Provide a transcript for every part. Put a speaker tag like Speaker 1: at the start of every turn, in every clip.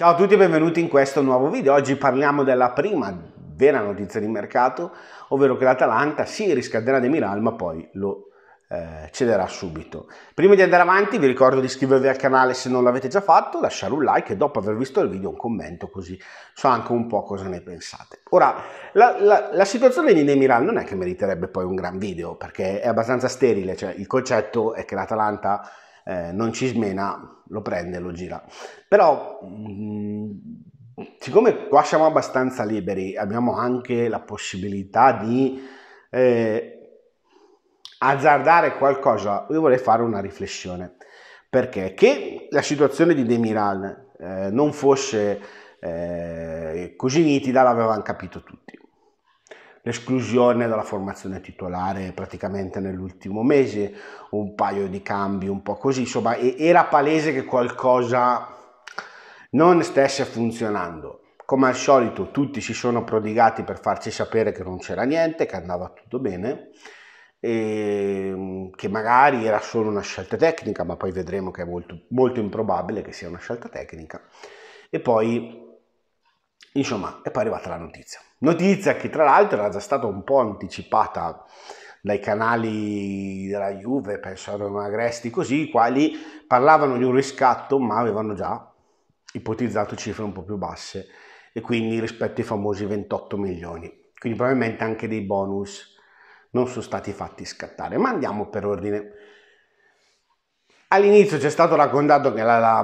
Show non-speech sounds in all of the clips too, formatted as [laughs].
Speaker 1: Ciao a tutti e benvenuti in questo nuovo video. Oggi parliamo della prima vera notizia di mercato, ovvero che l'Atalanta si riscalderà di Milan ma poi lo eh, cederà subito. Prima di andare avanti vi ricordo di iscrivervi al canale se non l'avete già fatto, lasciare un like e dopo aver visto il video un commento così so anche un po' cosa ne pensate. Ora, la, la, la situazione di Demiral non è che meriterebbe poi un gran video perché è abbastanza sterile, cioè il concetto è che l'Atalanta eh, non ci smena, lo prende e lo gira. Però mh, mm, siccome qua siamo abbastanza liberi, abbiamo anche la possibilità di eh, azzardare qualcosa, io vorrei fare una riflessione. Perché? Che la situazione di Demiral eh, non fosse eh, così nitida l'avevano capito tutti l'esclusione dalla formazione titolare praticamente nell'ultimo mese, un paio di cambi un po' così, insomma era palese che qualcosa non stesse funzionando. Come al solito tutti si sono prodigati per farci sapere che non c'era niente, che andava tutto bene, ehm, che magari era solo una scelta tecnica, ma poi vedremo che è molto, molto improbabile che sia una scelta tecnica. E poi Insomma, è poi arrivata la notizia. Notizia che tra l'altro era già stata un po' anticipata dai canali della Juve, penso a Agresti, così, i quali parlavano di un riscatto ma avevano già ipotizzato cifre un po' più basse e quindi rispetto ai famosi 28 milioni. Quindi probabilmente anche dei bonus non sono stati fatti scattare. Ma andiamo per ordine. All'inizio c'è stato raccontato che la, la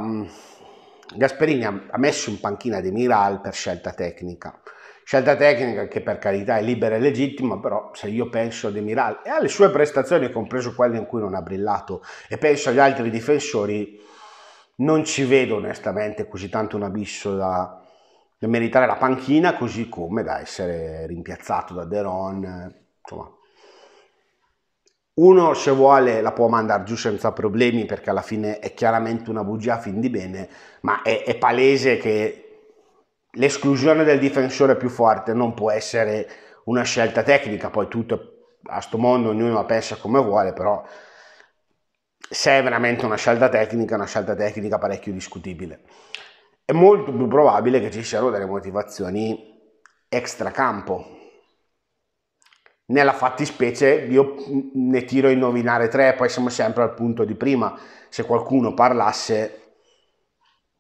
Speaker 1: Gasperini ha messo in panchina De Miral per scelta tecnica. Scelta tecnica che per carità è libera e legittima, però se io penso a De Miral e alle sue prestazioni, compreso quelle in cui non ha brillato, e penso agli altri difensori, non ci vedo onestamente così tanto un abisso da, da meritare la panchina, così come da essere rimpiazzato da Deron. Insomma, uno, se vuole, la può mandare giù senza problemi perché alla fine è chiaramente una bugia a fin di bene, ma è, è palese che l'esclusione del difensore più forte non può essere una scelta tecnica, poi tutto a sto mondo ognuno la pensa come vuole, però se è veramente una scelta tecnica, è una scelta tecnica parecchio discutibile. È molto più probabile che ci siano delle motivazioni extra campo, nella fattispecie io ne tiro a indovinare tre, poi siamo sempre al punto di prima. Se qualcuno parlasse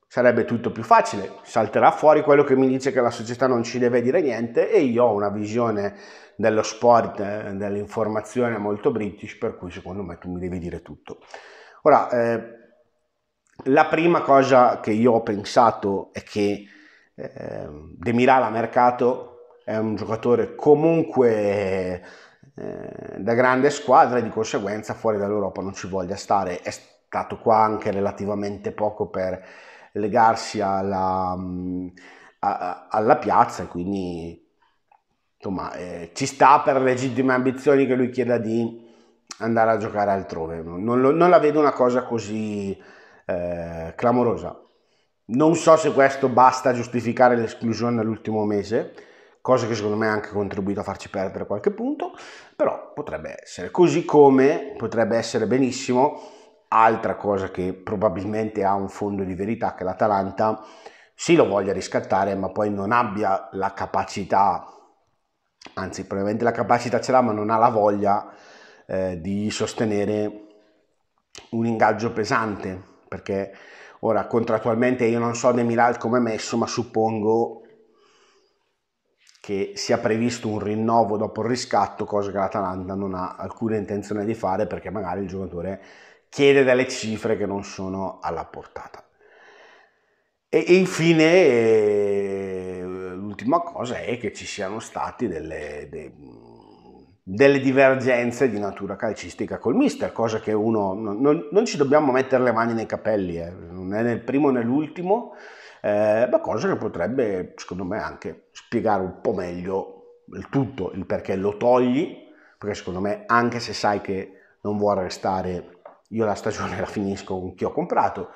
Speaker 1: sarebbe tutto più facile. Salterà fuori quello che mi dice che la società non ci deve dire niente e io ho una visione dello sport, dell'informazione molto british, per cui secondo me tu mi devi dire tutto. Ora, eh, la prima cosa che io ho pensato è che eh, Demirala Mercato è un giocatore comunque eh, da grande squadra e di conseguenza fuori dall'Europa non ci voglia stare. È stato qua anche relativamente poco per legarsi alla, mm, a, alla piazza e quindi insomma eh, ci sta per legittime ambizioni che lui chieda di andare a giocare altrove. Non, lo, non la vedo una cosa così eh, clamorosa. Non so se questo basta a giustificare l'esclusione all'ultimo mese, cosa che secondo me ha anche contribuito a farci perdere qualche punto, però potrebbe essere. Così come potrebbe essere benissimo altra cosa che probabilmente ha un fondo di verità che l'Atalanta sì lo voglia riscattare, ma poi non abbia la capacità, anzi probabilmente la capacità ce l'ha, ma non ha la voglia eh, di sostenere un ingaggio pesante, perché ora contrattualmente io non so De Miral come è messo, ma suppongo che sia previsto un rinnovo dopo il riscatto, cosa che l'Atalanta non ha alcuna intenzione di fare perché magari il giocatore chiede delle cifre che non sono alla portata. E, infine eh, l'ultima cosa è che ci siano stati delle, de, delle divergenze di natura calcistica col mister, cosa che uno non, non, ci dobbiamo mettere le mani nei capelli, eh. non è nel primo né l'ultimo eh, ma cosa che potrebbe, secondo me, anche spiegare un po' meglio il tutto, il perché lo togli, perché secondo me, anche se sai che non vuole restare, io la stagione [laughs] la finisco con chi ho comprato.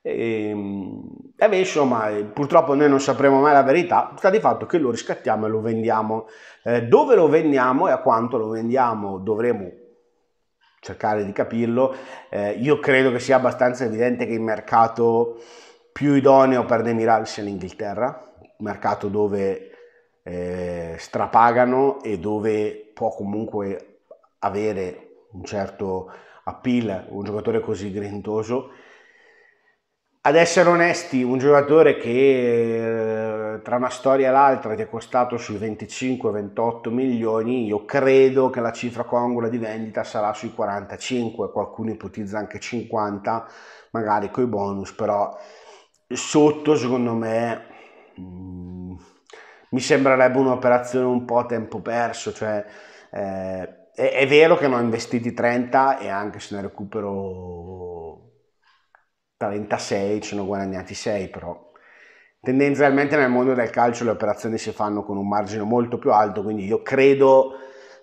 Speaker 1: E, ehm, e beh, insomma, eh, purtroppo noi non sapremo mai la verità, sta di fatto che lo riscattiamo e lo vendiamo. Eh, dove lo vendiamo e a quanto lo vendiamo dovremo cercare di capirlo. Eh, io credo che sia abbastanza evidente che il mercato più idoneo per De Miral sia l'Inghilterra, mercato dove eh, strapagano e dove può comunque avere un certo appeal un giocatore così grintoso. Ad essere onesti, un giocatore che eh, tra una storia e l'altra ti è costato sui 25-28 milioni, io credo che la cifra congrua di vendita sarà sui 45, qualcuno ipotizza anche 50, magari coi bonus, però sotto secondo me mh, mm, mi sembrerebbe un'operazione un po' a tempo perso, cioè eh, è, è, vero che ne ho investiti 30 e anche se ne recupero 36 ci ne ho guadagnati 6 però tendenzialmente nel mondo del calcio le operazioni si fanno con un margine molto più alto quindi io credo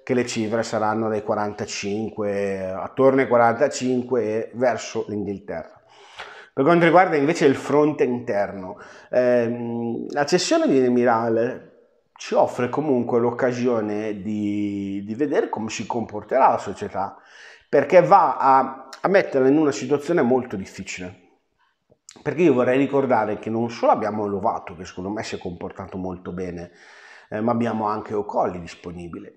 Speaker 1: che le cifre saranno dai 45 attorno ai 45 verso l'Inghilterra per quanto riguarda invece il fronte interno, ehm, la cessione di Demiral ci offre comunque l'occasione di, di, vedere come si comporterà la società, perché va a, a metterla in una situazione molto difficile. Perché io vorrei ricordare che non solo abbiamo Lovato, che secondo me si è comportato molto bene, eh, ma abbiamo anche Ocolli disponibile.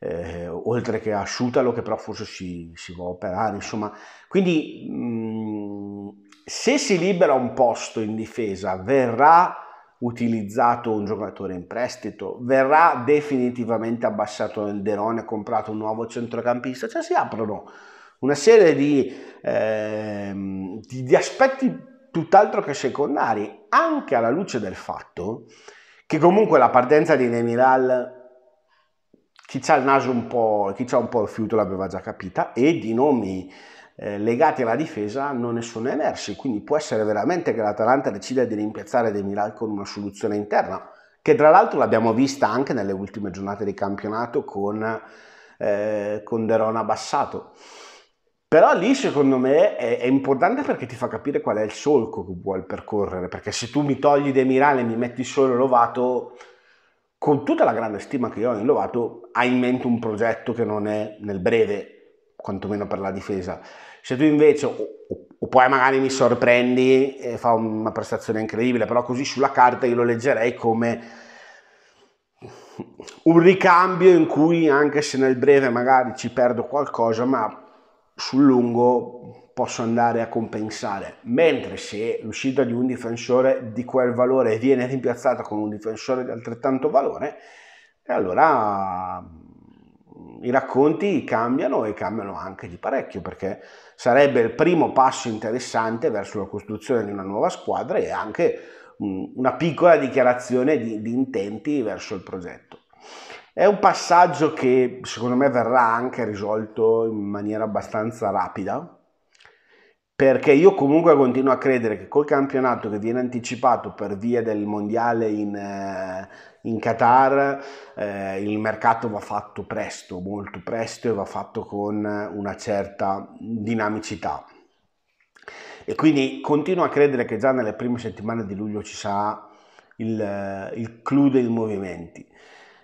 Speaker 1: Eh, oltre che a Sciutalo che però forse si, si può operare, insomma, quindi mh, mm, se si libera un posto in difesa, verrà utilizzato un giocatore in prestito, verrà definitivamente abbassato il Derone, e comprato un nuovo centrocampista, cioè si aprono una serie di, eh, di, di aspetti tutt'altro che secondari, anche alla luce del fatto che comunque la partenza di Nemiral chi ha il naso un po', chi ha un po' il fiuto l'aveva già capita e di nomi eh, legati alla difesa non ne sono emersi, quindi può essere veramente che l'Atalanta decida di rimpiazzare De Miral con una soluzione interna, che tra l'altro l'abbiamo vista anche nelle ultime giornate di campionato con, eh, con Derona abbassato. Però lì secondo me è, è, importante perché ti fa capire qual è il solco che vuoi percorrere, perché se tu mi togli De Miral e mi metti solo Lovato, con tutta la grande stima che io ho in Lovato, hai in mente un progetto che non è nel breve, quantomeno per la difesa. Se tu invece, o, o poi magari mi sorprendi e fa una prestazione incredibile, però così sulla carta io lo leggerei come un ricambio in cui anche se nel breve magari ci perdo qualcosa, ma sul lungo posso andare a compensare. Mentre se l'uscita di un difensore di quel valore viene rimpiazzata con un difensore di altrettanto valore, e allora i racconti cambiano e cambiano anche di parecchio perché sarebbe il primo passo interessante verso la costruzione di una nuova squadra e anche mm, una piccola dichiarazione di, di intenti verso il progetto. È un passaggio che secondo me verrà anche risolto in maniera abbastanza rapida perché io comunque continuo a credere che col campionato che viene anticipato per via del mondiale in, eh, in Qatar, eh, il mercato va fatto presto, molto presto e va fatto con una certa dinamicità. E quindi continuo a credere che già nelle prime settimane di luglio ci sarà il, il clou dei movimenti.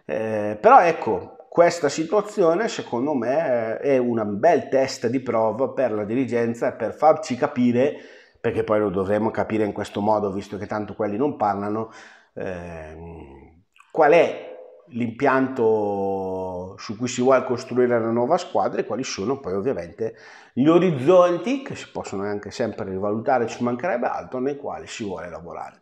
Speaker 1: Eh, però ecco, questa situazione secondo me è un bel test di prova per la dirigenza e per farci capire, perché poi lo dovremo capire in questo modo visto che tanto quelli non parlano, ehm, qual è l'impianto su cui si vuole costruire la nuova squadra e quali sono poi ovviamente gli orizzonti che si possono anche sempre rivalutare, ci mancherebbe altro, nei quali si vuole lavorare.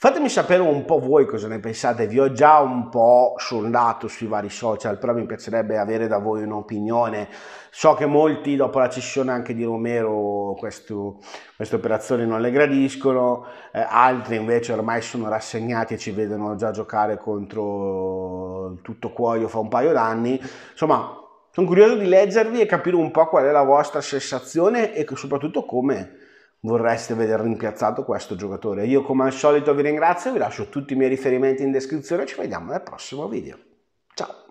Speaker 1: Fatemi sapere un po' voi cosa ne pensate, vi ho già un po' sondato sui vari social, però mi piacerebbe avere da voi un'opinione. So che molti dopo la cessione anche di Romero queste operazioni non le gradiscono, eh, altri invece ormai sono rassegnati e ci vedono già giocare contro tutto cuoio fa un paio d'anni. Insomma, sono curioso di leggervi e capire un po' qual è la vostra sensazione e soprattutto come vorreste vedere rimpiazzato questo giocatore. Io come al solito vi ringrazio, vi lascio tutti i miei riferimenti in descrizione e ci vediamo nel prossimo video. Ciao!